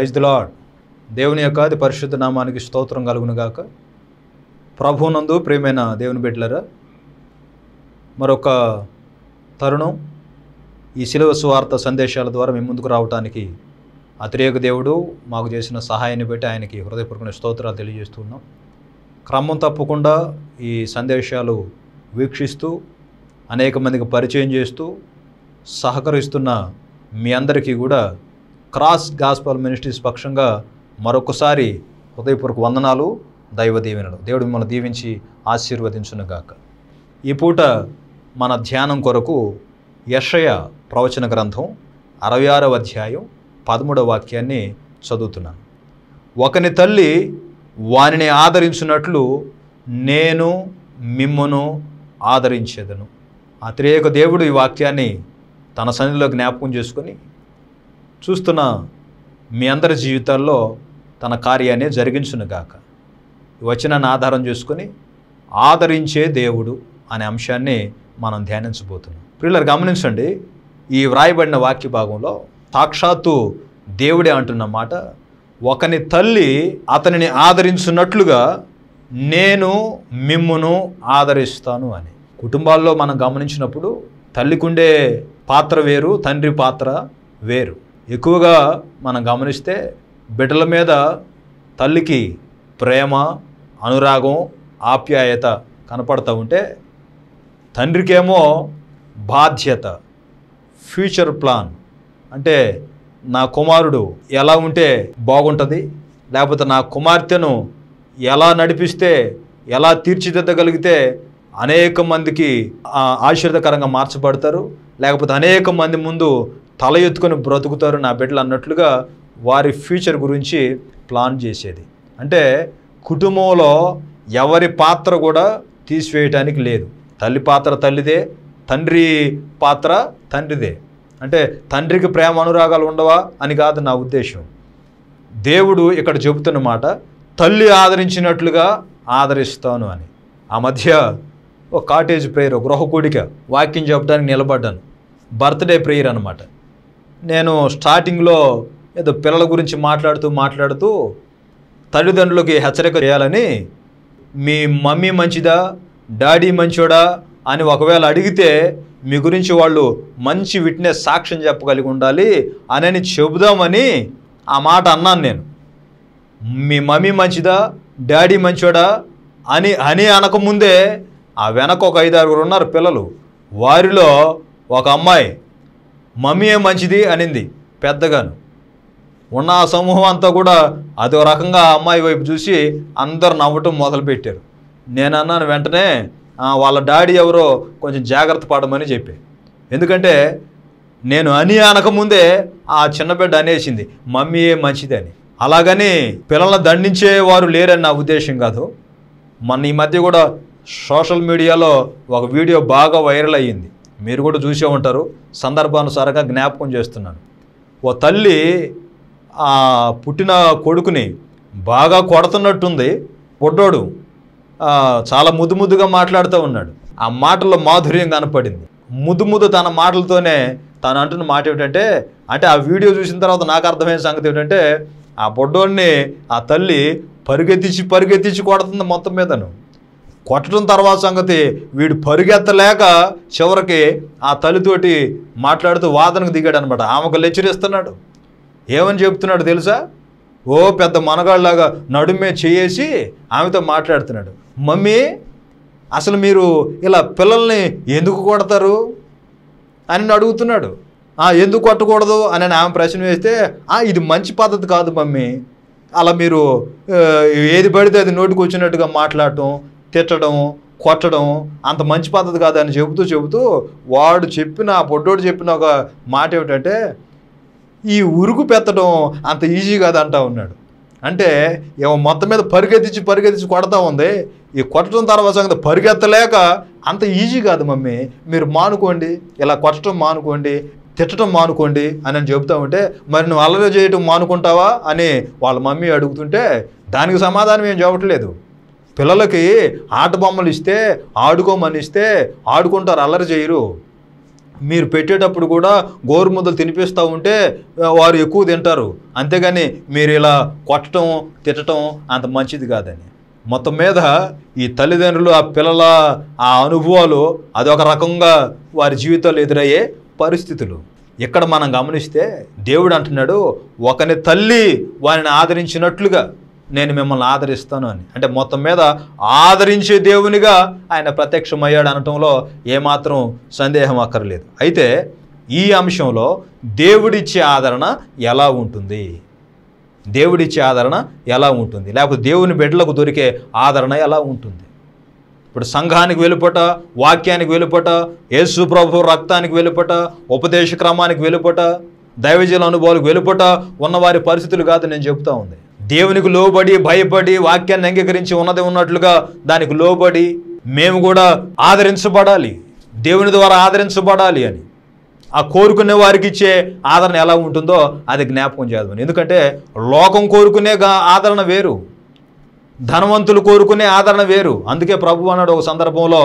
praise the lord దేవుని యొక్క అతి పరిశుద్ధ నామానికి స్తోత్రం గాక ప్రభునందు ప్రేమైన దేవుని బిడ్డలరా మరొక తరుణం ఈ శిలవ స్వార్థ సందేశాల ద్వారా మేము ముందుకు రావడానికి అతిరేక దేవుడు మాకు చేసిన సహాయాన్ని బట్టి ఆయనకి హృదయపూర్వక స్తోత్రాలు తెలియజేస్తున్నాం క్రమం తప్పకుండా ఈ సందేశాలు వీక్షిస్తూ అనేక మందికి పరిచయం చేస్తూ సహకరిస్తున్న మీ అందరికీ కూడా క్రాస్ గాస్పల్ మినిస్ట్రీస్ పక్షంగా మరొకసారి హృదయపూర్వక వందనాలు దైవ దీవెనలు దేవుడు మిమ్మల్ని దీవించి ఆశీర్వదించునుగాక ఈ పూట మన ధ్యానం కొరకు యషయ ప్రవచన గ్రంథం అరవై ఆరవ అధ్యాయం పదమూడవ వాక్యాన్ని చదువుతున్నాను ఒకని తల్లి వానిని ఆదరించినట్లు నేను మిమ్మను ఆదరించేదను అతిరేక దేవుడు ఈ వాక్యాన్ని తన సన్నిధిలో జ్ఞాపకం చేసుకొని చూస్తున్న మీ అందరి జీవితాల్లో తన కార్యాన్ని జరిగించునుగాక వచ్చిన ఆధారం చేసుకొని ఆదరించే దేవుడు అనే అంశాన్ని మనం ధ్యానించబోతున్నాం ప్రిల్లర్ గమనించండి ఈ వ్రాయబడిన వాక్య భాగంలో సాక్షాత్తు దేవుడే అంటున్నమాట ఒకని తల్లి అతనిని ఆదరించున్నట్లుగా నేను మిమ్మును ఆదరిస్తాను అని కుటుంబాల్లో మనం గమనించినప్పుడు తల్లికుండే పాత్ర వేరు తండ్రి పాత్ర వేరు ఎక్కువగా మనం గమనిస్తే బిడ్డల మీద తల్లికి ప్రేమ అనురాగం ఆప్యాయత కనపడుతూ ఉంటే తండ్రికేమో బాధ్యత ఫ్యూచర్ ప్లాన్ అంటే నా కుమారుడు ఎలా ఉంటే బాగుంటుంది లేకపోతే నా కుమార్తెను ఎలా నడిపిస్తే ఎలా తీర్చిదిద్దగలిగితే అనేక మందికి ఆశీర్దకరంగా మార్చబడతారు లేకపోతే అనేక మంది ముందు తల ఎత్తుకొని బ్రతుకుతారు నా బిడ్డలు అన్నట్లుగా వారి ఫ్యూచర్ గురించి ప్లాన్ చేసేది అంటే కుటుంబంలో ఎవరి పాత్ర కూడా తీసివేయటానికి లేదు తల్లి పాత్ర తల్లిదే తండ్రి పాత్ర తండ్రిదే అంటే తండ్రికి ప్రేమ అనురాగాలు ఉండవా అని కాదు నా ఉద్దేశం దేవుడు ఇక్కడ చెబుతున్నమాట తల్లి ఆదరించినట్లుగా ఆదరిస్తాను అని ఆ మధ్య ఒక కాటేజ్ ప్రేయర్ గృహ కూడిక వాక్యం చెప్పడానికి నిలబడ్డాను బర్త్డే ప్రేయర్ అనమాట నేను స్టార్టింగ్లో ఏదో పిల్లల గురించి మాట్లాడుతూ మాట్లాడుతూ తల్లిదండ్రులకి హెచ్చరిక చేయాలని మీ మమ్మీ మంచిదా డాడీ మంచోడా అని ఒకవేళ అడిగితే మీ గురించి వాళ్ళు మంచి విట్నెస్ సాక్ష్యం చెప్పగలిగి ఉండాలి అని చెబుదామని ఆ మాట అన్నాను నేను మీ మమ్మీ మంచిదా డాడీ మంచోడా అని అని అనకముందే ఆ వెనక ఒక ఐదారుగురు ఉన్నారు పిల్లలు వారిలో ఒక అమ్మాయి మమ్మీయే మంచిది అనింది పెద్దగాను ఉన్న ఆ సమూహం అంతా కూడా అదో రకంగా అమ్మాయి వైపు చూసి అందరు నవ్వటం మొదలుపెట్టారు నేను అన్నాను వెంటనే వాళ్ళ డాడీ ఎవరో కొంచెం జాగ్రత్త పడమని చెప్పి ఎందుకంటే నేను అని అనకముందే ఆ చిన్నబిడ్డ అనేసింది మమ్మీయే అని అలాగని పిల్లల్ని దండించేవారు లేరని నా ఉద్దేశం కాదు మన ఈ మధ్య కూడా సోషల్ మీడియాలో ఒక వీడియో బాగా వైరల్ అయ్యింది మీరు కూడా చూసే ఉంటారు సందర్భానుసారంగా జ్ఞాపకం చేస్తున్నాను ఓ తల్లి ఆ పుట్టిన కొడుకుని బాగా కొడుతున్నట్టుంది పొడ్డోడు చాలా ముద్దు ముద్దుగా మాట్లాడుతూ ఉన్నాడు ఆ మాటల్లో మాధుర్యం కనపడింది ముద్దు ముద్దు తన మాటలతోనే తను అంటున్న మాట ఏమిటంటే అంటే ఆ వీడియో చూసిన తర్వాత నాకు అర్థమైన సంగతి ఏమిటంటే ఆ బొడ్డోడిని ఆ తల్లి పరుగెత్తించి పరుగెత్తించి కొడుతుంది మొత్తం మీదను కొట్టడం తర్వాత సంగతి వీడు పరుగెత్తలేక చివరికి ఆ తల్లితోటి మాట్లాడుతూ వాదనకు దిగాడు అనమాట ఆమెకు లెచ్చరిస్తున్నాడు ఏమని చెప్తున్నాడు తెలుసా ఓ పెద్ద మనగాళ్ళలాగా నడుమే చేసి ఆమెతో మాట్లాడుతున్నాడు మమ్మీ అసలు మీరు ఇలా పిల్లల్ని ఎందుకు కొడతారు అని అడుగుతున్నాడు ఎందుకు కొట్టకూడదు అని ఆమె ప్రశ్న వేస్తే ఇది మంచి పద్ధతి కాదు మమ్మీ అలా మీరు ఏది పడితే అది నోటికి వచ్చినట్టుగా మాట్లాడటం తిట్టడం కొట్టడం అంత మంచి పద్ధతి కాదు అని చెబుతూ చెబుతూ వాడు చెప్పిన పొడ్డోడు చెప్పిన ఒక మాట ఏమిటంటే ఈ ఉరుకు పెట్టడం అంత ఈజీ కాదంటా ఉన్నాడు అంటే ఏమో మొత్తం మీద పరిగెత్తించి పరిగెత్తించి కొడతా ఉంది ఈ కొట్టడం తర్వాత సంగతి పరిగెత్తలేక అంత ఈజీ కాదు మమ్మీ మీరు మానుకోండి ఇలా కొట్టడం మానుకోండి తిట్టడం మానుకోండి అని అని చెబుతా ఉంటే మరి నువ్వు అల్లరి చేయటం మానుకుంటావా అని వాళ్ళ మమ్మీ అడుగుతుంటే దానికి సమాధానం ఏం చెప్పట్లేదు పిల్లలకి ఆట బొమ్మలు ఇస్తే ఆడుకోమని ఇస్తే ఆడుకుంటారు అల్లరి చేయరు మీరు పెట్టేటప్పుడు కూడా గోరుముద్దలు తినిపిస్తూ ఉంటే వారు ఎక్కువ తింటారు అంతేగాని మీరు ఇలా కొట్టడం తిట్టడం అంత మంచిది కాదని మొత్తం మీద ఈ తల్లిదండ్రులు ఆ పిల్లల ఆ అనుభవాలు అదొక రకంగా వారి జీవితాలు ఎదురయ్యే పరిస్థితులు ఇక్కడ మనం గమనిస్తే దేవుడు అంటున్నాడు ఒకని తల్లి వారిని ఆదరించినట్లుగా నేను మిమ్మల్ని ఆదరిస్తాను అని అంటే మొత్తం మీద ఆదరించే దేవునిగా ఆయన ప్రత్యక్షమయ్యాడు అనటంలో ఏమాత్రం సందేహం అక్కర్లేదు అయితే ఈ అంశంలో దేవుడిచ్చే ఆదరణ ఎలా ఉంటుంది దేవుడిచ్చే ఆదరణ ఎలా ఉంటుంది లేకపోతే దేవుని బిడ్డలకు దొరికే ఆదరణ ఎలా ఉంటుంది ఇప్పుడు సంఘానికి వెలుపట వాక్యానికి వెలుపట యేసు ప్రభు రక్తానికి వెలుపట ఉపదేశ క్రమానికి వెలుపట దైవజల అనుభవాలకు వెలుపట ఉన్నవారి పరిస్థితులు కాదు నేను చెబుతా ఉంది దేవునికి లోబడి భయపడి వాక్యాన్ని అంగీకరించి ఉన్నది ఉన్నట్లుగా దానికి లోబడి మేము కూడా ఆదరించబడాలి దేవుని ద్వారా ఆదరించబడాలి అని ఆ కోరుకునే వారికి ఇచ్చే ఆదరణ ఎలా ఉంటుందో అది జ్ఞాపకం చేద్దాం ఎందుకంటే లోకం కోరుకునే ఆదరణ వేరు ధనవంతులు కోరుకునే ఆదరణ వేరు అందుకే ప్రభు అన్నాడు ఒక సందర్భంలో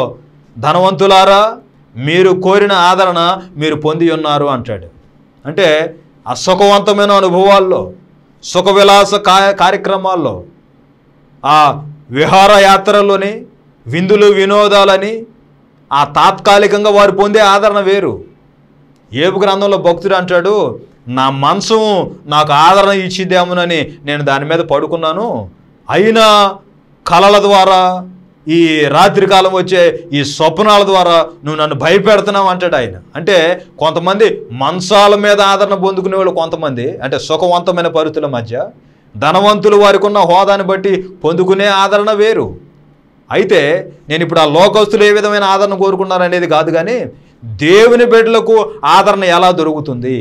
ధనవంతులారా మీరు కోరిన ఆదరణ మీరు పొంది ఉన్నారు అంటాడు అంటే ఆ సుఖవంతమైన అనుభవాల్లో సుఖవిలాస కార్యక్రమాల్లో ఆ విహారయాత్రలోని విందులు వినోదాలని ఆ తాత్కాలికంగా వారు పొందే ఆదరణ వేరు ఏపు గ్రంథంలో భక్తుడు అంటాడు నా మనసు నాకు ఆదరణ ఇచ్చిద్దామునని నేను దాని మీద పడుకున్నాను అయినా కళల ద్వారా ఈ రాత్రికాలం వచ్చే ఈ స్వప్నాల ద్వారా నువ్వు నన్ను భయపెడుతున్నావు అంటాడు ఆయన అంటే కొంతమంది మంచాల మీద ఆదరణ పొందుకునే వాళ్ళు కొంతమంది అంటే సుఖవంతమైన పరిస్థితుల మధ్య ధనవంతులు వారికి ఉన్న హోదాని బట్టి పొందుకునే ఆదరణ వేరు అయితే నేను ఇప్పుడు ఆ లోకస్తులు ఏ విధమైన ఆదరణ కోరుకున్నారనేది కాదు కానీ దేవుని బిడ్డలకు ఆదరణ ఎలా దొరుకుతుంది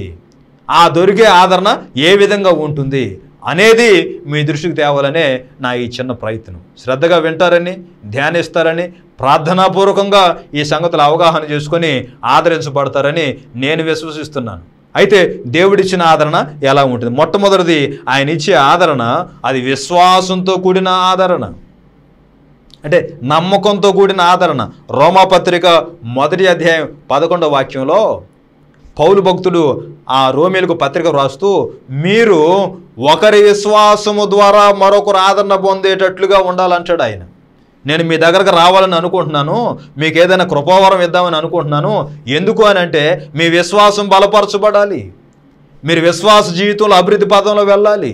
ఆ దొరికే ఆదరణ ఏ విధంగా ఉంటుంది అనేది మీ దృష్టికి తేవాలనే నా ఈ చిన్న ప్రయత్నం శ్రద్ధగా వింటారని ధ్యానిస్తారని ప్రార్థనాపూర్వకంగా ఈ సంగతులు అవగాహన చేసుకొని ఆదరించబడతారని నేను విశ్వసిస్తున్నాను అయితే దేవుడిచ్చిన ఆదరణ ఎలా ఉంటుంది మొట్టమొదటిది ఆయన ఇచ్చే ఆదరణ అది విశ్వాసంతో కూడిన ఆదరణ అంటే నమ్మకంతో కూడిన ఆదరణ రోమాపత్రిక మొదటి అధ్యాయం పదకొండో వాక్యంలో పౌలు భక్తుడు ఆ రోమిలకు పత్రిక రాస్తూ మీరు ఒకరి విశ్వాసము ద్వారా మరొకరు ఆదరణ పొందేటట్లుగా ఉండాలంటాడు ఆయన నేను మీ దగ్గరకు రావాలని అనుకుంటున్నాను మీకు ఏదైనా కృపావరం ఇద్దామని అనుకుంటున్నాను ఎందుకు అని అంటే మీ విశ్వాసం బలపరచబడాలి మీరు విశ్వాస జీవితంలో అభివృద్ధి పదంలో వెళ్ళాలి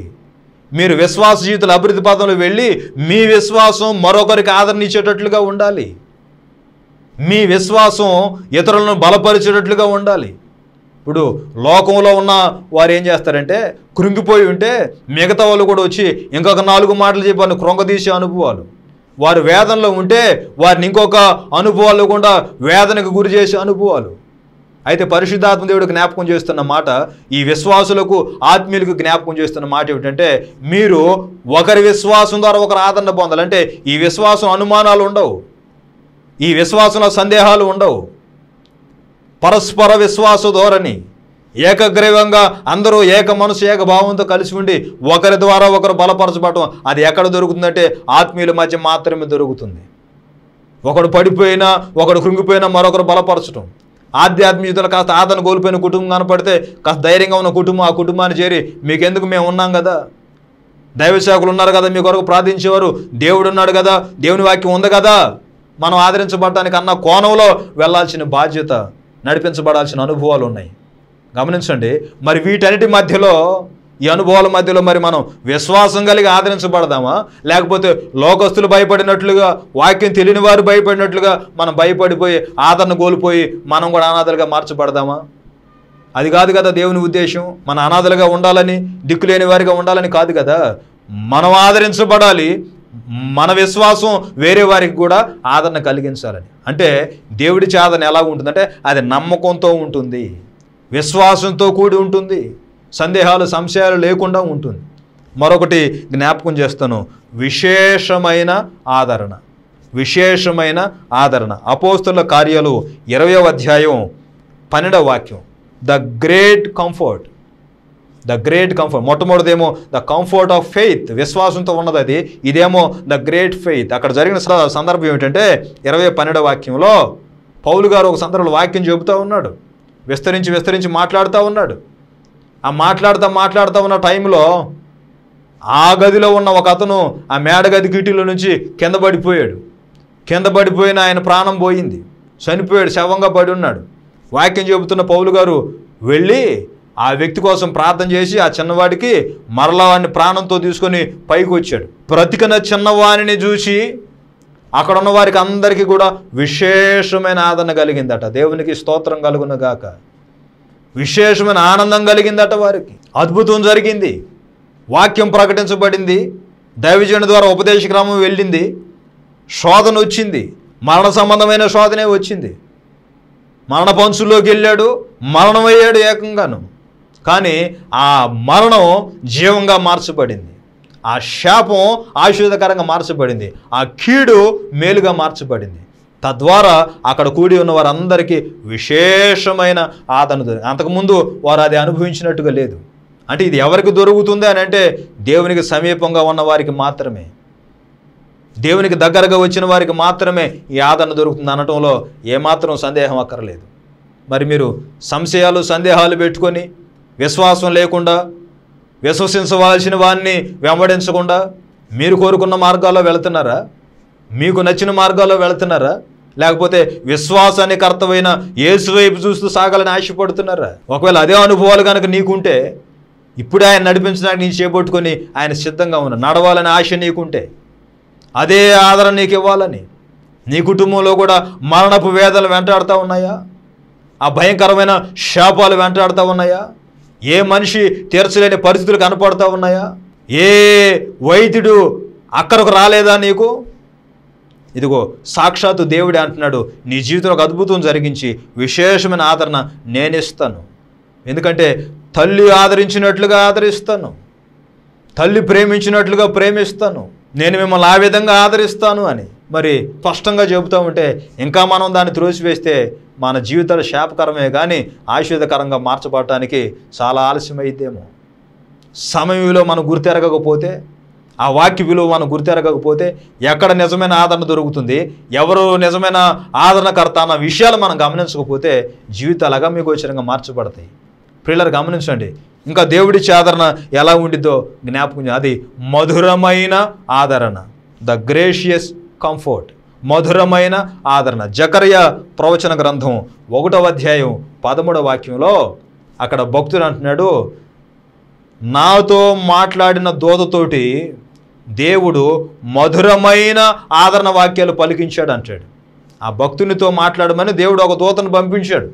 మీరు విశ్వాస జీవితంలో అభివృద్ధి పదంలో వెళ్ళి మీ విశ్వాసం మరొకరికి ఆదరణ ఇచ్చేటట్లుగా ఉండాలి మీ విశ్వాసం ఇతరులను బలపరిచేటట్లుగా ఉండాలి ఇప్పుడు లోకంలో ఉన్న వారు ఏం చేస్తారంటే కృంగిపోయి ఉంటే మిగతా వాళ్ళు కూడా వచ్చి ఇంకొక నాలుగు మాటలు చెప్పాను కృంగదీసే అనుభవాలు వారు వేదనలో ఉంటే వారిని ఇంకొక అనుభవాలు కూడా వేదనకు గురి చేసే అనుభవాలు అయితే పరిశుద్ధాత్మ దేవుడు జ్ఞాపకం చేస్తున్న మాట ఈ విశ్వాసులకు ఆత్మీయులకు జ్ఞాపకం చేస్తున్న మాట ఏమిటంటే మీరు ఒకరి విశ్వాసం ద్వారా ఒకరు ఆదరణ పొందాలంటే ఈ విశ్వాసం అనుమానాలు ఉండవు ఈ విశ్వాసంలో సందేహాలు ఉండవు పరస్పర విశ్వాస ధోరణి ఏకగ్రీవంగా అందరూ ఏక మనసు ఏక భావంతో కలిసి ఉండి ఒకరి ద్వారా ఒకరు బలపరచబడటం అది ఎక్కడ దొరుకుతుందంటే ఆత్మీయుల మధ్య మాత్రమే దొరుకుతుంది ఒకడు పడిపోయినా ఒకడు కృంగిపోయినా మరొకరు బలపరచడం ఆధ్యాత్మికతలు కాస్త ఆదరణ కోల్పోయిన కుటుంబం కనపడితే కాస్త ధైర్యంగా ఉన్న కుటుంబం ఆ కుటుంబాన్ని చేరి మీకెందుకు మేము ఉన్నాం కదా దైవశాఖలు ఉన్నారు కదా మీ కొరకు ప్రార్థించేవారు దేవుడు ఉన్నాడు కదా దేవుని వాక్యం ఉంది కదా మనం ఆదరించబడటానికి అన్న కోణంలో వెళ్లాల్సిన బాధ్యత నడిపించబడాల్సిన అనుభవాలు ఉన్నాయి గమనించండి మరి వీటన్నిటి మధ్యలో ఈ అనుభవాల మధ్యలో మరి మనం విశ్వాసం కలిగి ఆదరించబడదామా లేకపోతే లోకస్తులు భయపడినట్లుగా వాక్యం తెలియని వారు భయపడినట్లుగా మనం భయపడిపోయి ఆదరణ కోల్పోయి మనం కూడా అనాథలుగా మార్చబడదామా అది కాదు కదా దేవుని ఉద్దేశం మన అనాథలుగా ఉండాలని దిక్కులేని వారిగా ఉండాలని కాదు కదా మనం ఆదరించబడాలి మన విశ్వాసం వేరే వారికి కూడా ఆదరణ కలిగించాలని అంటే దేవుడి ఆదరణ ఎలా ఉంటుందంటే అది నమ్మకంతో ఉంటుంది విశ్వాసంతో కూడి ఉంటుంది సందేహాలు సంశయాలు లేకుండా ఉంటుంది మరొకటి జ్ఞాపకం చేస్తాను విశేషమైన ఆదరణ విశేషమైన ఆదరణ అపోస్తుల కార్యాలు ఇరవయో అధ్యాయం పన్నెండవ వాక్యం the great comfort the great comfort మొట్టమొదటిదేమో ద కంఫర్ట్ ఆఫ్ ఫెయిత్ విశ్వాసంతో ఉన్నది అది ఇదేమో ద గ్రేట్ ఫెయిత్ అక్కడ జరిగిన సందర్భం ఏమిటంటే ఇరవై పన్నెండవ వాక్యంలో పౌలు గారు ఒక సందర్భంలో వాక్యం చెబుతూ ఉన్నాడు విస్తరించి విస్తరించి మాట్లాడుతూ ఉన్నాడు ఆ మాట్లాడుతూ మాట్లాడుతూ ఉన్న టైంలో ఆ గదిలో ఉన్న ఒక అతను ఆ మేడ గది నుంచి కింద పడిపోయాడు కింద పడిపోయిన ఆయన ప్రాణం పోయింది చనిపోయాడు శవంగా పడి ఉన్నాడు వాక్యం చెబుతున్న పౌలు గారు వెళ్ళి ఆ వ్యక్తి కోసం ప్రార్థన చేసి ఆ చిన్నవాడికి మరలా వాడిని ప్రాణంతో తీసుకొని పైకి వచ్చాడు బ్రతికిన చిన్నవాణిని చూసి అక్కడ ఉన్న వారికి అందరికీ కూడా విశేషమైన ఆదరణ కలిగిందట దేవునికి స్తోత్రం కలుగును గాక విశేషమైన ఆనందం కలిగిందట వారికి అద్భుతం జరిగింది వాక్యం ప్రకటించబడింది దైవజన ద్వారా ఉపదేశక్రమం వెళ్ళింది శోధన వచ్చింది మరణ సంబంధమైన శోధనే వచ్చింది మరణ పంచుల్లోకి వెళ్ళాడు మరణమయ్యాడు ఏకంగాను కానీ ఆ మరణం జీవంగా మార్చబడింది ఆ శాపం ఆశీర్వదకరంగా మార్చబడింది ఆ కీడు మేలుగా మార్చబడింది తద్వారా అక్కడ కూడి ఉన్న వారందరికీ విశేషమైన ఆదరణ అంతకుముందు వారు అది అనుభవించినట్టుగా లేదు అంటే ఇది ఎవరికి దొరుకుతుంది అని అంటే దేవునికి సమీపంగా ఉన్న వారికి మాత్రమే దేవునికి దగ్గరగా వచ్చిన వారికి మాత్రమే ఈ ఆదరణ దొరుకుతుంది అనటంలో ఏమాత్రం సందేహం అక్కర్లేదు మరి మీరు సంశయాలు సందేహాలు పెట్టుకొని విశ్వాసం లేకుండా విశ్వసించవలసిన వారిని వెంబడించకుండా మీరు కోరుకున్న మార్గాల్లో వెళుతున్నారా మీకు నచ్చిన మార్గాల్లో వెళుతున్నారా లేకపోతే విశ్వాసానికి కర్తవైన ఏసు వైపు చూస్తూ సాగాలని ఆశపడుతున్నారా ఒకవేళ అదే అనుభవాలు కనుక నీకుంటే ఇప్పుడు ఆయన నడిపించడానికి నేను చేపట్టుకొని ఆయన సిద్ధంగా ఉన్నా నడవాలని ఆశ నీకుంటే అదే ఆదరణ నీకు ఇవ్వాలని నీ కుటుంబంలో కూడా మరణపు వేదలు వెంటాడుతూ ఉన్నాయా ఆ భయంకరమైన శాపాలు వెంటాడుతూ ఉన్నాయా ఏ మనిషి తీర్చలేని పరిస్థితులు కనపడతా ఉన్నాయా ఏ వైద్యుడు అక్కడకు రాలేదా నీకు ఇదిగో సాక్షాత్తు దేవుడే అంటున్నాడు నీ జీవితంలో ఒక అద్భుతం జరిగించి విశేషమైన ఆదరణ నేనిస్తాను ఎందుకంటే తల్లి ఆదరించినట్లుగా ఆదరిస్తాను తల్లి ప్రేమించినట్లుగా ప్రేమిస్తాను నేను మిమ్మల్ని ఆ విధంగా ఆదరిస్తాను అని మరి స్పష్టంగా చెబుతూ ఉంటే ఇంకా మనం దాన్ని త్రోసివేస్తే మన జీవితాలు శాపకరమే కానీ ఆయుషధకరంగా మార్చబడటానికి చాలా ఆలస్యమైద్దేమో సమయంలో మనం గుర్తెరగకపోతే ఆ వాక్య విలువ మనం గుర్తెరగకపోతే ఎక్కడ నిజమైన ఆదరణ దొరుకుతుంది ఎవరు నిజమైన ఆదరణకర్త అన్న విషయాలు మనం గమనించకపోతే జీవితాలు అగమ్యగోచరంగా మార్చబడతాయి ప్రిల్లర్ గమనించండి ఇంకా దేవుడిచ్చే ఆదరణ ఎలా ఉండిద్దో జ్ఞాపకం అది మధురమైన ఆదరణ ద గ్రేషియస్ కంఫర్ట్ మధురమైన ఆదరణ జకర్య ప్రవచన గ్రంథం ఒకటవ అధ్యాయం పదమూడవ వాక్యంలో అక్కడ భక్తుడు అంటున్నాడు నాతో మాట్లాడిన దోతతోటి దేవుడు మధురమైన ఆదరణ వాక్యాలు పలికించాడు అంటాడు ఆ భక్తునితో మాట్లాడమని దేవుడు ఒక దూతను పంపించాడు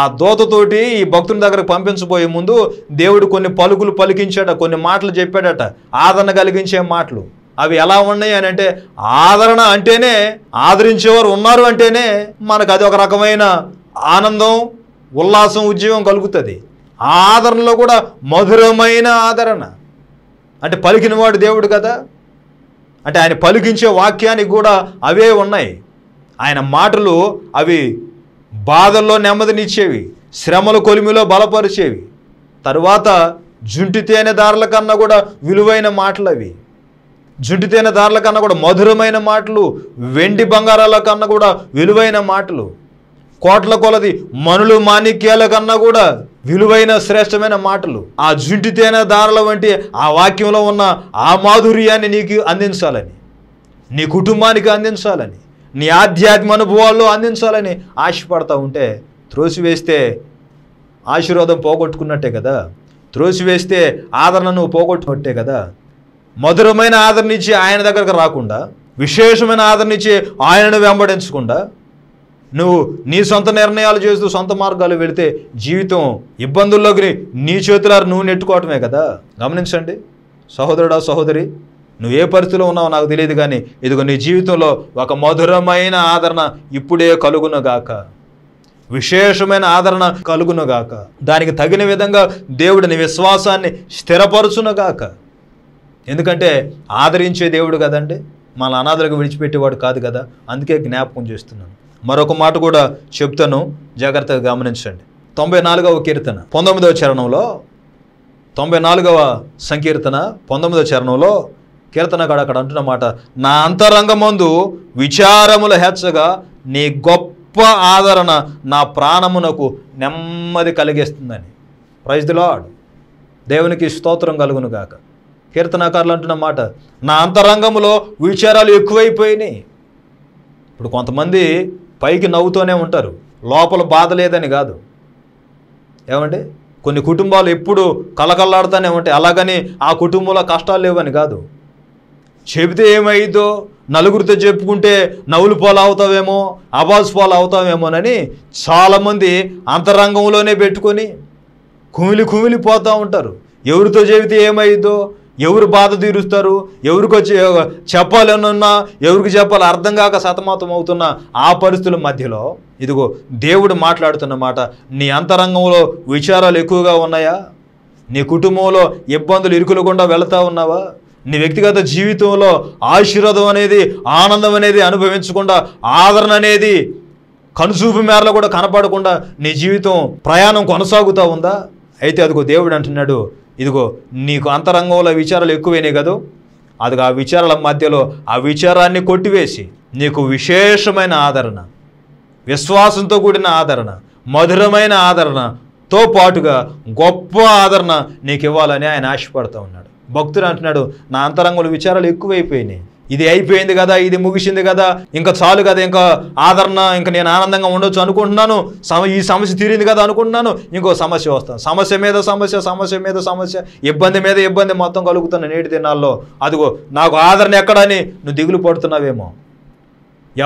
ఆ దోతతోటి ఈ భక్తుని దగ్గరకు పంపించబోయే ముందు దేవుడు కొన్ని పలుకులు పలికించాడ కొన్ని మాటలు చెప్పాడట ఆదరణ కలిగించే మాటలు అవి ఎలా ఉన్నాయి అని అంటే ఆదరణ అంటేనే ఆదరించేవారు ఉన్నారు అంటేనే మనకు అది ఒక రకమైన ఆనందం ఉల్లాసం ఉద్యోగం కలుగుతుంది ఆదరణలో కూడా మధురమైన ఆదరణ అంటే పలికినవాడు దేవుడు కదా అంటే ఆయన పలికించే వాక్యానికి కూడా అవే ఉన్నాయి ఆయన మాటలు అవి బాధల్లో నెమ్మదినిచ్చేవి శ్రమల కొలిమిలో బలపరిచేవి తరువాత జుంటి తేనె దారుల కన్నా కూడా విలువైన మాటలు అవి తేన దారుల కన్నా కూడా మధురమైన మాటలు వెండి బంగారాల కన్నా కూడా విలువైన మాటలు కోట్ల కొలది మనులు మాణిక్యాల కన్నా కూడా విలువైన శ్రేష్టమైన మాటలు ఆ జుంటి దారుల వంటి ఆ వాక్యంలో ఉన్న ఆ మాధుర్యాన్ని నీకు అందించాలని నీ కుటుంబానికి అందించాలని నీ ఆధ్యాత్మ అనుభవాల్లో అందించాలని ఆశపడతా ఉంటే త్రోసివేస్తే ఆశీర్వాదం పోగొట్టుకున్నట్టే కదా త్రోసివేస్తే ఆదరణను పోగొట్టుకున్నట్టే కదా మధురమైన ఆదరణించి ఆయన దగ్గరకు రాకుండా విశేషమైన ఆదరణించి ఆయనను వెంబడించకుండా నువ్వు నీ సొంత నిర్ణయాలు చేస్తూ సొంత మార్గాలు వెళితే జీవితం ఇబ్బందుల్లోకి నీ చేతులారు నువ్వు నెట్టుకోవటమే కదా గమనించండి సహోదరుడా సహోదరి నువ్వు ఏ పరిస్థితిలో ఉన్నావో నాకు తెలియదు కానీ ఇదిగో నీ జీవితంలో ఒక మధురమైన ఆదరణ ఇప్పుడే కలుగునగాక విశేషమైన ఆదరణ కలుగునుగాక దానికి తగిన విధంగా దేవుడిని విశ్వాసాన్ని స్థిరపరచునుగాక ఎందుకంటే ఆదరించే దేవుడు కదండి మన అనాథలకు విడిచిపెట్టేవాడు కాదు కదా అందుకే జ్ఞాపకం చేస్తున్నాను మరొక మాట కూడా చెప్తాను జాగ్రత్తగా గమనించండి తొంభై నాలుగవ కీర్తన పంతొమ్మిదవ చరణంలో తొంభై నాలుగవ సంకీర్తన పంతొమ్మిదవ చరణంలో కీర్తన కాడ అక్కడ అంటున్న మాట నా అంతరంగమందు విచారముల హెచ్చగా నీ గొప్ప ఆదరణ నా ప్రాణమునకు నెమ్మది కలిగిస్తుందని ప్రైజ్ ది లాడ్ దేవునికి స్తోత్రం కలుగును గాక కీర్తనాకారులు అంటున్న మాట నా అంతరంగంలో విచారాలు ఎక్కువైపోయినాయి ఇప్పుడు కొంతమంది పైకి నవ్వుతూనే ఉంటారు లోపల బాధ లేదని కాదు ఏమండి కొన్ని కుటుంబాలు ఎప్పుడు కలకల్లాడుతూనే ఉంటాయి అలాగని ఆ కుటుంబంలో కష్టాలు లేవని కాదు చెబితే ఏమైందో నలుగురితో చెప్పుకుంటే నవ్వులు పాలు అవుతావేమో అబాల్స్ పాలు అవుతావేమోనని చాలామంది అంతరంగంలోనే పెట్టుకొని కుమిలి కుమిలిపోతూ ఉంటారు ఎవరితో చెబితే ఏమైందో ఎవరు బాధ తీరుస్తారు ఎవరికి వచ్చి చెప్పాలనున్నా ఎవరికి చెప్పాలి అర్థం కాక సతమతం అవుతున్న ఆ పరిస్థితుల మధ్యలో ఇదిగో దేవుడు మాట్లాడుతున్న మాట నీ అంతరంగంలో విచారాలు ఎక్కువగా ఉన్నాయా నీ కుటుంబంలో ఇబ్బందులు ఇరుకులకుండా వెళతా ఉన్నావా నీ వ్యక్తిగత జీవితంలో ఆశీర్వాదం అనేది ఆనందం అనేది అనుభవించకుండా ఆదరణ అనేది కనుచూపు మేరలో కూడా కనపడకుండా నీ జీవితం ప్రయాణం కొనసాగుతూ ఉందా అయితే అదిగో దేవుడు అంటున్నాడు ఇదిగో నీకు అంతరంగంలో విచారాలు ఎక్కువైనాయి కదూ అది ఆ విచారాల మధ్యలో ఆ విచారాన్ని కొట్టివేసి నీకు విశేషమైన ఆదరణ విశ్వాసంతో కూడిన ఆదరణ మధురమైన ఆదరణతో పాటుగా గొప్ప ఆదరణ నీకు ఇవ్వాలని ఆయన ఆశపడుతూ ఉన్నాడు భక్తుడు అంటున్నాడు నా అంతరంగంలో విచారాలు ఎక్కువైపోయినాయి ఇది అయిపోయింది కదా ఇది ముగిసింది కదా ఇంకా చాలు కదా ఇంకా ఆదరణ ఇంకా నేను ఆనందంగా ఉండొచ్చు అనుకుంటున్నాను సమ ఈ సమస్య తీరింది కదా అనుకుంటున్నాను ఇంకో సమస్య వస్తాను సమస్య మీద సమస్య సమస్య మీద సమస్య ఇబ్బంది మీద ఇబ్బంది మొత్తం కలుగుతున్న నేటి దినాల్లో అదిగో నాకు ఆదరణ ఎక్కడని నువ్వు దిగులు పడుతున్నావేమో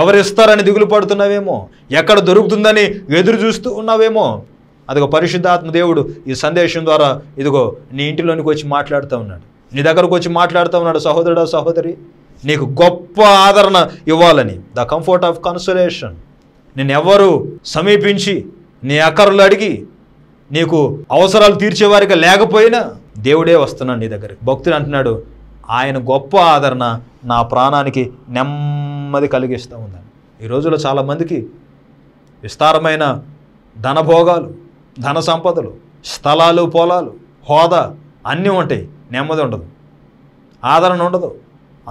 ఎవరిస్తారని దిగులు పడుతున్నావేమో ఎక్కడ దొరుకుతుందని ఎదురు చూస్తూ ఉన్నావేమో అదిగో పరిశుద్ధాత్మ దేవుడు ఈ సందేశం ద్వారా ఇదిగో నీ ఇంటిలోనికి వచ్చి మాట్లాడుతూ ఉన్నాడు నీ దగ్గరకు వచ్చి మాట్లాడుతూ ఉన్నాడు సహోదరుడా సహోదరి నీకు గొప్ప ఆదరణ ఇవ్వాలని ద కంఫర్ట్ ఆఫ్ కన్సలేషన్ నేను ఎవరు సమీపించి నీ అక్కర్లు అడిగి నీకు అవసరాలు తీర్చేవారికి లేకపోయినా దేవుడే వస్తున్నాడు నీ దగ్గరికి భక్తుడు అంటున్నాడు ఆయన గొప్ప ఆదరణ నా ప్రాణానికి నెమ్మది కలిగిస్తూ ఉందని ఈ రోజుల్లో చాలామందికి విస్తారమైన ధనభోగాలు ధన సంపదలు స్థలాలు పొలాలు హోదా అన్నీ ఉంటాయి నెమ్మది ఉండదు ఆదరణ ఉండదు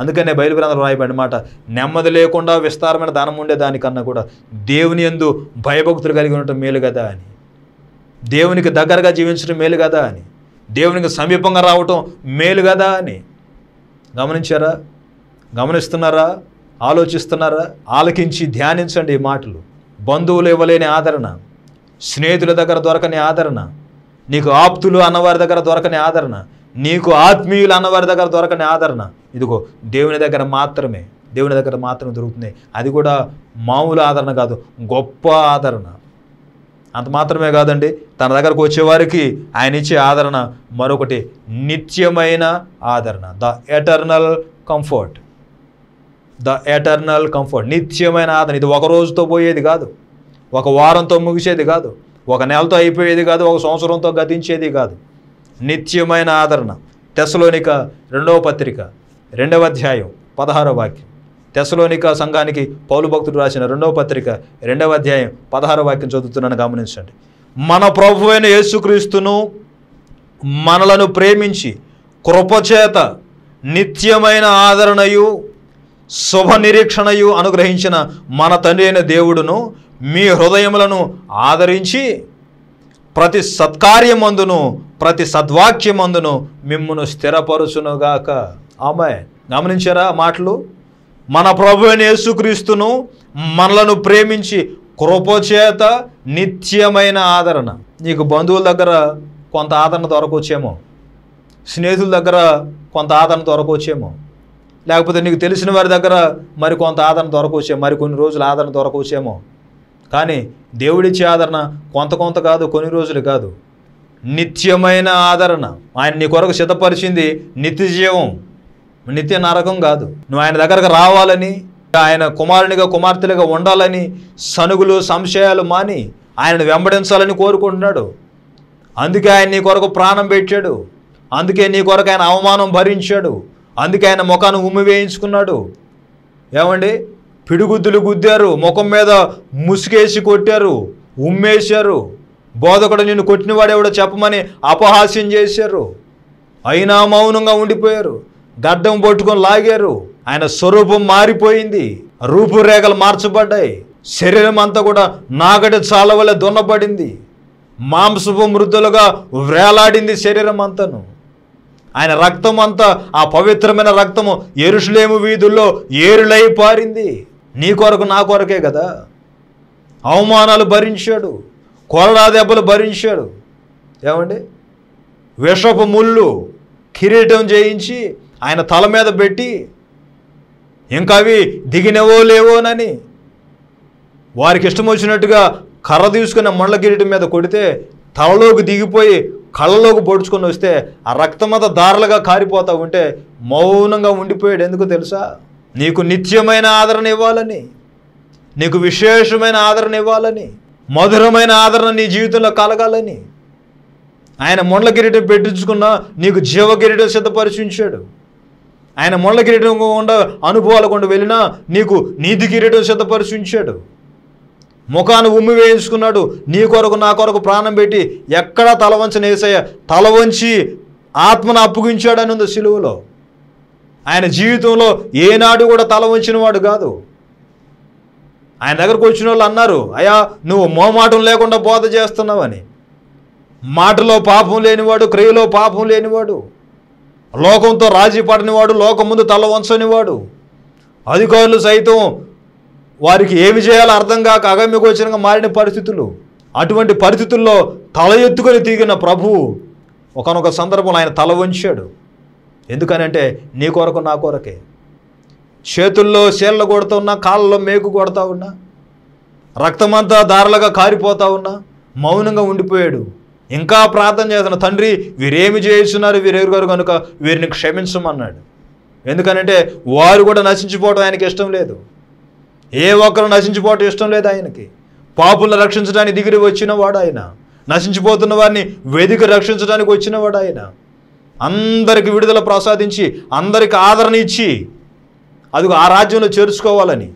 అందుకనే బయలుగ్రంథం రాయబడిన మాట నెమ్మది లేకుండా విస్తారమైన దానం ఉండే దానికన్నా కూడా దేవుని ఎందు భయభక్తులు కలిగి ఉండటం మేలు కదా అని దేవునికి దగ్గరగా జీవించడం మేలు కదా అని దేవునికి సమీపంగా రావటం మేలు కదా అని గమనించారా గమనిస్తున్నారా ఆలోచిస్తున్నారా ఆలకించి ధ్యానించండి ఈ మాటలు బంధువులు ఇవ్వలేని ఆదరణ స్నేహితుల దగ్గర దొరకని ఆదరణ నీకు ఆప్తులు అన్నవారి దగ్గర దొరకని ఆదరణ నీకు ఆత్మీయులు అన్నవారి దగ్గర దొరకని ఆదరణ ఇదిగో దేవుని దగ్గర మాత్రమే దేవుని దగ్గర మాత్రమే దొరుకుతుంది అది కూడా మామూలు ఆదరణ కాదు గొప్ప ఆదరణ అంత మాత్రమే కాదండి తన దగ్గరకు వచ్చేవారికి ఆయన ఇచ్చే ఆదరణ మరొకటి నిత్యమైన ఆదరణ the eternal comfort the eternal comfort నిత్యమైన ఆదరణ ఇది ఒక రోజుతో పోయేది కాదు ఒక వారంతో ముగిసేది కాదు ఒక నెలతో అయిపోయేది కాదు ఒక సంవత్సరంతో గతించేది కాదు నిత్యమైన ఆదరణ తెసలోనిక రెండవ పత్రిక రెండవ అధ్యాయం పదహారవ వాక్యం తెసలోనిక సంఘానికి పౌలు భక్తుడు రాసిన రెండవ పత్రిక రెండవ అధ్యాయం పదహారవ వాక్యం చదువుతున్నాను గమనించండి మన ప్రభు అయిన యేసుక్రీస్తును మనలను ప్రేమించి కృపచేత నిత్యమైన ఆదరణయు శుభ నిరీక్షణయు అనుగ్రహించిన మన తండ్రి అయిన దేవుడును మీ హృదయములను ఆదరించి ప్రతి సత్కార్యమందును ప్రతి సద్వాక్యమందును మిమ్మను స్థిరపరుచునుగాక ఆమె గమనించారా మాటలు మన ప్రభు యేసుక్రీస్తును మనలను ప్రేమించి కృపచేత నిత్యమైన ఆదరణ నీకు బంధువుల దగ్గర కొంత ఆదరణ దొరకొచ్చేమో స్నేహితుల దగ్గర కొంత ఆదరణ దొరకొచ్చేమో లేకపోతే నీకు తెలిసిన వారి దగ్గర మరి కొంత ఆదరణ దొరకొచ్చేమో మరి కొన్ని రోజులు ఆదరణ దొరకొచ్చేమో కానీ దేవుడిచ్చే ఆదరణ కొంత కొంత కాదు కొన్ని రోజులు కాదు నిత్యమైన ఆదరణ ఆయన నీ కొరకు సిద్ధపరిచింది నిత్యజీవం నిత్య నరకం కాదు నువ్వు ఆయన దగ్గరకు రావాలని ఆయన కుమారునిగా కుమార్తెలుగా ఉండాలని సనుగులు సంశయాలు మాని ఆయనను వెంబడించాలని కోరుకుంటున్నాడు అందుకే ఆయన నీ కొరకు ప్రాణం పెట్టాడు అందుకే నీ కొరకు ఆయన అవమానం భరించాడు అందుకే ఆయన ముఖాన్ని ఉమ్మి వేయించుకున్నాడు ఏమండి పిడుగుద్దులు గుద్దారు ముఖం మీద ముసుగేసి కొట్టారు ఉమ్మేశారు బోధకుడు నిన్ను కొట్టినవాడెవడో చెప్పమని అపహాస్యం చేశారు అయినా మౌనంగా ఉండిపోయారు గడ్డం పట్టుకొని లాగారు ఆయన స్వరూపం మారిపోయింది రూపురేఖలు మార్చబడ్డాయి శరీరం అంతా కూడా నాగటి వల్ల దున్నబడింది మాంసపు మృదులుగా వేలాడింది శరీరం అంతాను ఆయన రక్తం అంతా ఆ పవిత్రమైన రక్తము ఎరుషులేము వీధుల్లో ఏరులై పారింది నీ కొరకు నా కొరకే కదా అవమానాలు భరించాడు కొరడా దెబ్బలు భరించాడు ఏమండి విషపు ముళ్ళు కిరీటం చేయించి ఆయన తల మీద పెట్టి ఇంకా అవి దిగినవో లేవోనని వారికి ఇష్టం వచ్చినట్టుగా కర్ర తీసుకున్న మండల కిరీటం మీద కొడితే తలలోకి దిగిపోయి కళ్ళలోకి పొడుచుకొని వస్తే ఆ రక్తమత దారులుగా కారిపోతూ ఉంటే మౌనంగా ఉండిపోయాడు ఎందుకు తెలుసా నీకు నిత్యమైన ఆదరణ ఇవ్వాలని నీకు విశేషమైన ఆదరణ ఇవ్వాలని మధురమైన ఆదరణ నీ జీవితంలో కలగాలని ఆయన మొండల కిరీటం పెట్టించుకున్న నీకు జీవ కిరీటం సిద్ధపరిచించాడు ఆయన మొండల కిరీటం కూడా అనుభవాల కొండ వెళ్ళినా నీకు నీతి కిరీటం సిద్ధపరిచించాడు ముఖాన్ని ఉమ్మి వేయించుకున్నాడు నీ కొరకు నా కొరకు ప్రాణం పెట్టి ఎక్కడా తలవంచని వేసాయ తలవంచి ఆత్మను అప్పగించాడని ఉంది సిలువలో ఆయన జీవితంలో ఏనాడు కూడా తల వంచిన వాడు కాదు ఆయన దగ్గరకు వచ్చిన వాళ్ళు అన్నారు అయ్యా నువ్వు మోమాటం లేకుండా బోధ చేస్తున్నావని మాటలో పాపం లేనివాడు క్రియలో పాపం లేనివాడు లోకంతో రాజీ పడనివాడు లోకం ముందు తల వంచనివాడు అధికారులు సైతం వారికి ఏమి చేయాలో అర్థం కాక అగమ్యగోచరంగా మారిన పరిస్థితులు అటువంటి పరిస్థితుల్లో తల ఎత్తుకొని తీగిన ప్రభు ఒకనొక సందర్భంలో ఆయన తల వంచాడు ఎందుకనంటే నీ కొరకు నా కొరకే చేతుల్లో చీళ్ళ కొడుతూ ఉన్నా కాళ్ళలో మేకు కొడతా ఉన్నా రక్తమంతా దారులుగా కారిపోతా ఉన్నా మౌనంగా ఉండిపోయాడు ఇంకా ప్రార్థన చేస్తున్నా తండ్రి వీరేమి చేస్తున్నారు గారు కనుక వీరిని క్షమించమన్నాడు ఎందుకనంటే వారు కూడా నశించిపోవడం ఆయనకి ఇష్టం లేదు ఏ ఒక్కరు నశించిపోవటం ఇష్టం లేదు ఆయనకి పాపులను రక్షించడానికి దిగిరి వచ్చినవాడు ఆయన నశించిపోతున్న వారిని వేదిక రక్షించడానికి వచ్చినవాడు ఆయన అందరికి విడుదల ప్రసాదించి అందరికి ఆదరణ ఇచ్చి అది ఆ రాజ్యంలో చేర్చుకోవాలని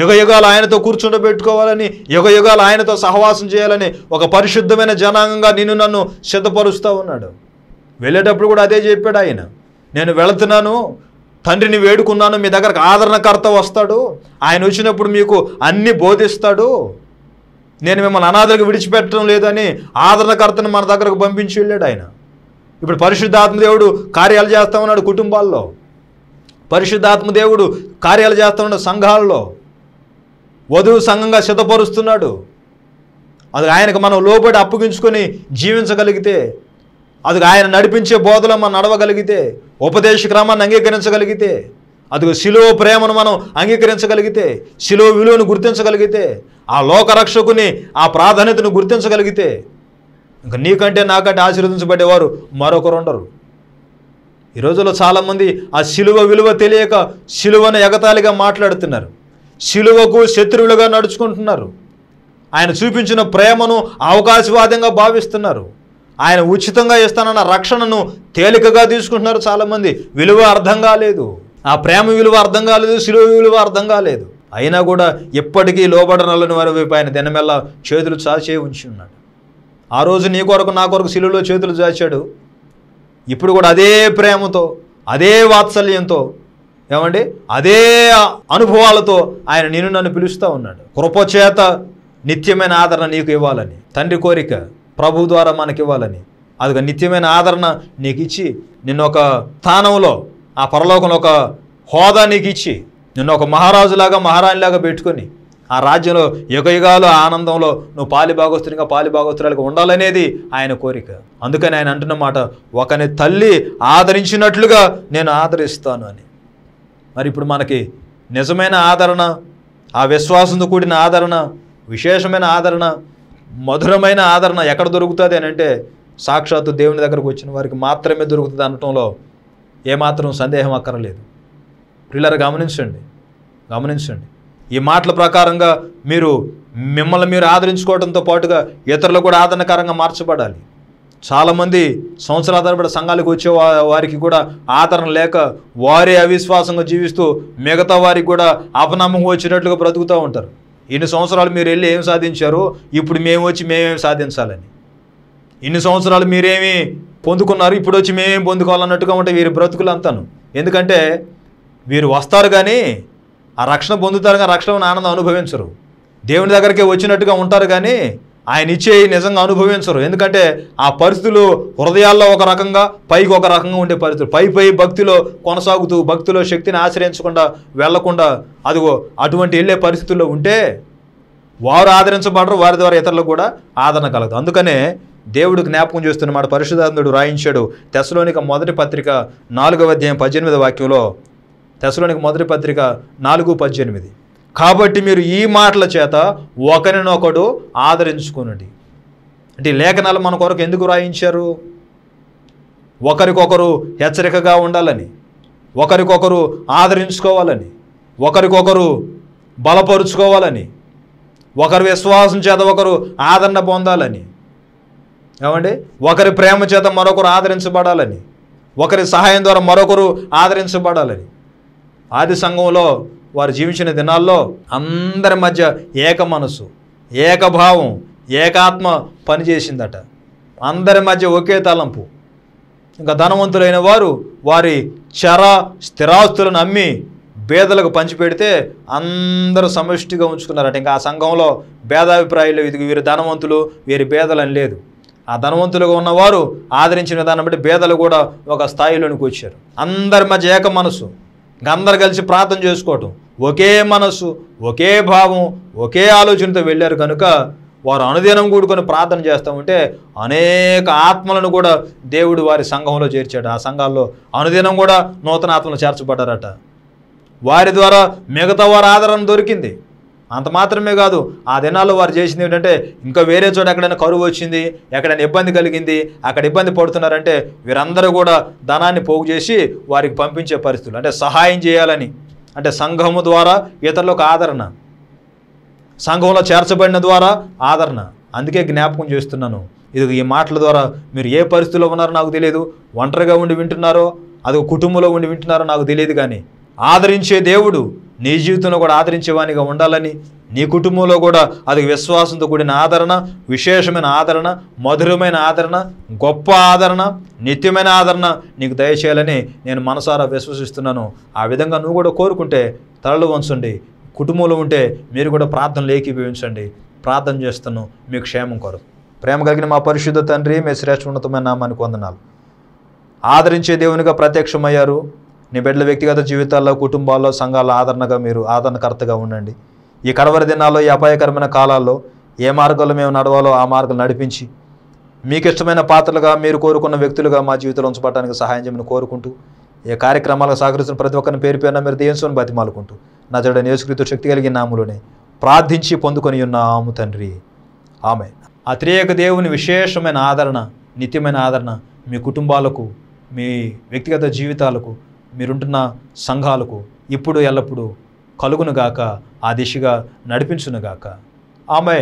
యుగయుగాలు ఆయనతో కూర్చుండబెట్టుకోవాలని యుగయుగాలు ఆయనతో సహవాసం చేయాలని ఒక పరిశుద్ధమైన జనాంగంగా నిన్ను నన్ను సిద్ధపరుస్తూ ఉన్నాడు వెళ్ళేటప్పుడు కూడా అదే చెప్పాడు ఆయన నేను వెళుతున్నాను తండ్రిని వేడుకున్నాను మీ దగ్గరకు ఆదరణకర్త వస్తాడు ఆయన వచ్చినప్పుడు మీకు అన్ని బోధిస్తాడు నేను మిమ్మల్ని అనాథలకు విడిచిపెట్టడం లేదని ఆదరణకర్తను మన దగ్గరకు పంపించి వెళ్ళాడు ఆయన ఇప్పుడు పరిశుద్ధాత్మదేవుడు కార్యాలు చేస్తా ఉన్నాడు కుటుంబాల్లో పరిశుద్ధాత్మదేవుడు కార్యాలు చేస్తున్నాడు సంఘాల్లో వధువు సంఘంగా సిద్ధపరుస్తున్నాడు అది ఆయనకు మనం లోబడి అప్పగించుకొని జీవించగలిగితే అది ఆయన నడిపించే బోధలో మనం నడవగలిగితే ఉపదేశ క్రమాన్ని అంగీకరించగలిగితే అదిగో శిలో ప్రేమను మనం అంగీకరించగలిగితే శిలువ విలువను గుర్తించగలిగితే ఆ లోకరక్షకుని ఆ ప్రాధాన్యతను గుర్తించగలిగితే ఇంకా నీకంటే నాకంటే ఆశీర్వదించబడేవారు మరొకరు ఉండరు ఈ రోజుల్లో చాలామంది ఆ శిలువ విలువ తెలియక శిలువను ఎగతాళిగా మాట్లాడుతున్నారు శిలువకు శత్రువులుగా నడుచుకుంటున్నారు ఆయన చూపించిన ప్రేమను అవకాశవాదంగా భావిస్తున్నారు ఆయన ఉచితంగా ఇస్తానన్న రక్షణను తేలికగా తీసుకుంటున్నారు చాలామంది విలువ అర్థం కాలేదు ఆ ప్రేమ విలువ అర్థం కాలేదు శిలువ విలువ అర్థం కాలేదు అయినా కూడా ఎప్పటికీ లోబడనలని వారి వైపు ఆయన దినమెల్లా చేతులు చాచే ఉంచి ఉన్నాడు ఆ రోజు నీ కొరకు నా కొరకు శిలువలో చేతులు చాచాడు ఇప్పుడు కూడా అదే ప్రేమతో అదే వాత్సల్యంతో ఏమండి అదే అనుభవాలతో ఆయన నేను నన్ను పిలుస్తూ ఉన్నాడు కృపచేత నిత్యమైన ఆదరణ నీకు ఇవ్వాలని తండ్రి కోరిక ప్రభు ద్వారా మనకి ఇవ్వాలని అదిగా నిత్యమైన ఆదరణ నీకు ఇచ్చి నిన్న ఒక స్థానంలో ఆ పరలోకంలో ఒక హోదా నీకు ఇచ్చి నిన్న ఒక మహారాజులాగా మహారాణిలాగా పెట్టుకొని ఆ రాజ్యంలో యుగయుగాలు ఆనందంలో నువ్వు పాలి భాగోస్తునిగా పాలి భాగోస్తురాలుగా ఉండాలనేది ఆయన కోరిక అందుకని ఆయన అంటున్న మాట ఒకని తల్లి ఆదరించినట్లుగా నేను ఆదరిస్తాను అని మరి ఇప్పుడు మనకి నిజమైన ఆదరణ ఆ విశ్వాసంతో కూడిన ఆదరణ విశేషమైన ఆదరణ మధురమైన ఆదరణ ఎక్కడ దొరుకుతుంది అని అంటే సాక్షాత్తు దేవుని దగ్గరకు వచ్చిన వారికి మాత్రమే దొరుకుతుంది అనటంలో ఏమాత్రం సందేహం అక్కరలేదు పిల్లలు గమనించండి గమనించండి ఈ మాటల ప్రకారంగా మీరు మిమ్మల్ని మీరు ఆదరించుకోవడంతో పాటుగా ఇతరులు కూడా ఆదరణకరంగా మార్చబడాలి చాలామంది సంవత్సరాల తరబడి సంఘాలకు వచ్చే వారికి కూడా ఆదరణ లేక వారే అవిశ్వాసంగా జీవిస్తూ మిగతా వారికి కూడా అపనామం వచ్చినట్లుగా బ్రతుకుతూ ఉంటారు ఇన్ని సంవత్సరాలు మీరు వెళ్ళి ఏం సాధించారు ఇప్పుడు మేము వచ్చి మేమేం సాధించాలని ఇన్ని సంవత్సరాలు మీరేమి పొందుకున్నారు ఇప్పుడు వచ్చి మేమేం పొందుకోవాలన్నట్టుగా ఉంటే వీరి బ్రతుకులు అంతాను ఎందుకంటే వీరు వస్తారు కానీ ఆ రక్షణ పొందుతారు కానీ రక్షణ ఆనందం అనుభవించరు దేవుని దగ్గరికే వచ్చినట్టుగా ఉంటారు కానీ ఆయన ఇచ్చే నిజంగా అనుభవించరు ఎందుకంటే ఆ పరిస్థితులు హృదయాల్లో ఒక రకంగా పైకి ఒక రకంగా ఉండే పరిస్థితులు పై పై భక్తిలో కొనసాగుతూ భక్తిలో శక్తిని ఆశ్రయించకుండా వెళ్లకుండా అదిగో అటువంటి వెళ్ళే పరిస్థితుల్లో ఉంటే వారు ఆదరించబడరు వారి ద్వారా ఇతరులకు కూడా ఆదరణ కలగదు అందుకనే దేవుడు జ్ఞాపకం చేస్తున్నమాట పరిశుధాంధుడు రాయించాడు తెశలోనిక మొదటి పత్రిక నాలుగవ అధ్యాయం పద్దెనిమిది వాక్యంలో తెసలోనికి మొదటి పత్రిక నాలుగు పద్దెనిమిది కాబట్టి మీరు ఈ మాటల చేత ఒకరినొకడు ఆదరించుకునండి అంటే లేఖనాలు మన కొరకు ఎందుకు రాయించారు ఒకరికొకరు హెచ్చరికగా ఉండాలని ఒకరికొకరు ఆదరించుకోవాలని ఒకరికొకరు బలపరుచుకోవాలని ఒకరి విశ్వాసం చేత ఒకరు ఆదరణ పొందాలని ఏమండి ఒకరి ప్రేమ చేత మరొకరు ఆదరించబడాలని ఒకరి సహాయం ద్వారా మరొకరు ఆదరించబడాలని ఆది సంఘంలో వారు జీవించిన దినాల్లో అందరి మధ్య ఏక మనసు ఏకభావం ఏకాత్మ పనిచేసిందట అందరి మధ్య ఒకే తలంపు ఇంకా ధనవంతులైన వారు వారి చర స్థిరాస్తులను అమ్మి బేదలకు పంచిపెడితే అందరూ సమష్టిగా ఉంచుకున్నారట ఇంకా ఆ సంఘంలో భేదాభిప్రాయాలు ఇది వీరు ధనవంతులు వీరి భేదలని లేదు ఆ ధనవంతులుగా ఉన్నవారు ఆదరించిన దాన్ని బట్టి భేదలు కూడా ఒక స్థాయిలోనికి వచ్చారు అందరి మధ్య ఏక మనసు అందరు కలిసి ప్రార్థన చేసుకోవటం ఒకే మనసు ఒకే భావం ఒకే ఆలోచనతో వెళ్ళారు కనుక వారు అనుదినం కూడుకొని ప్రార్థన చేస్తూ ఉంటే అనేక ఆత్మలను కూడా దేవుడు వారి సంఘంలో చేర్చాడు ఆ సంఘాల్లో అనుదినం కూడా నూతన ఆత్మలు చేర్చబడ్డారట వారి ద్వారా మిగతా వారి ఆదరణ దొరికింది అంత మాత్రమే కాదు ఆ దినాల్లో వారు చేసింది ఏంటంటే ఇంకా వేరే చోట ఎక్కడైనా కరువు వచ్చింది ఎక్కడైనా ఇబ్బంది కలిగింది అక్కడ ఇబ్బంది పడుతున్నారంటే వీరందరూ కూడా ధనాన్ని పోగు చేసి వారికి పంపించే పరిస్థితులు అంటే సహాయం చేయాలని అంటే సంఘము ద్వారా ఇతరులకు ఆదరణ సంఘంలో చేర్చబడిన ద్వారా ఆదరణ అందుకే జ్ఞాపకం చేస్తున్నాను ఇది ఈ మాటల ద్వారా మీరు ఏ పరిస్థితిలో ఉన్నారో నాకు తెలియదు ఒంటరిగా ఉండి వింటున్నారో అది కుటుంబంలో ఉండి వింటున్నారో నాకు తెలియదు కానీ ఆదరించే దేవుడు నీ జీవితంలో కూడా ఆదరించేవానిగా ఉండాలని నీ కుటుంబంలో కూడా అది విశ్వాసంతో కూడిన ఆదరణ విశేషమైన ఆదరణ మధురమైన ఆదరణ గొప్ప ఆదరణ నిత్యమైన ఆదరణ నీకు దయచేయాలని నేను మనసారా విశ్వసిస్తున్నాను ఆ విధంగా నువ్వు కూడా కోరుకుంటే తలలు వంచండి కుటుంబంలో ఉంటే మీరు కూడా ప్రార్థనలు ఏకీభవించండి ప్రార్థన చేస్తున్నాను మీకు క్షేమం కొరకు ప్రేమ కలిగిన మా పరిశుద్ధ తండ్రి మీ శ్రేష్ఠ ఉన్నతమైన నామానికి వందనాలు ఆదరించే దేవునిగా ప్రత్యక్షమయ్యారు నీ బిడ్డల వ్యక్తిగత జీవితాల్లో కుటుంబాల్లో సంఘాల ఆదరణగా మీరు ఆదరణకర్తగా ఉండండి ఈ కడవరి దినాల్లో ఈ అపాయకరమైన కాలాల్లో ఏ మార్గంలో మేము నడవాలో ఆ మార్గం నడిపించి మీకు ఇష్టమైన పాత్రలుగా మీరు కోరుకున్న వ్యక్తులుగా మా జీవితంలో ఉంచబడటానికి సహాయం చేయమని కోరుకుంటూ ఈ కార్యక్రమాలకు సహకరిస్తున్న ప్రతి ఒక్కరిని పేరు పేరున మీరు దేశంలో బతిమాలుకుంటూ నా జడ నియోజకృత శక్తి కలిగిన నాములోనే ప్రార్థించి పొందుకొని ఉన్న ఆము తండ్రి ఆమె ఆ దేవుని విశేషమైన ఆదరణ నిత్యమైన ఆదరణ మీ కుటుంబాలకు మీ వ్యక్తిగత జీవితాలకు మీరుంటున్న సంఘాలకు ఇప్పుడు ఎల్లప్పుడూ కలుగునుగాక ఆ దిశగా నడిపించునుగాక ఆమె